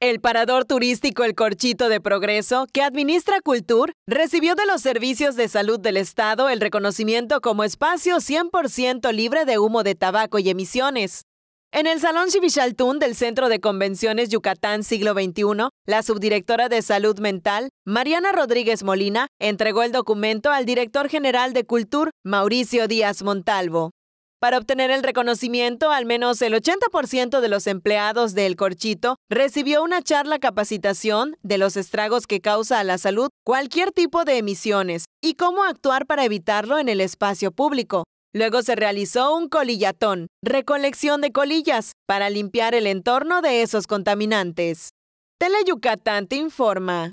El parador turístico El Corchito de Progreso, que administra Cultur, recibió de los servicios de salud del Estado el reconocimiento como espacio 100% libre de humo de tabaco y emisiones. En el Salón Chivichaltún del Centro de Convenciones Yucatán Siglo XXI, la subdirectora de Salud Mental, Mariana Rodríguez Molina, entregó el documento al director general de Cultur, Mauricio Díaz Montalvo. Para obtener el reconocimiento, al menos el 80% de los empleados del Corchito recibió una charla capacitación de los estragos que causa a la salud cualquier tipo de emisiones y cómo actuar para evitarlo en el espacio público. Luego se realizó un colillatón, recolección de colillas, para limpiar el entorno de esos contaminantes. Tele Yucatán te informa.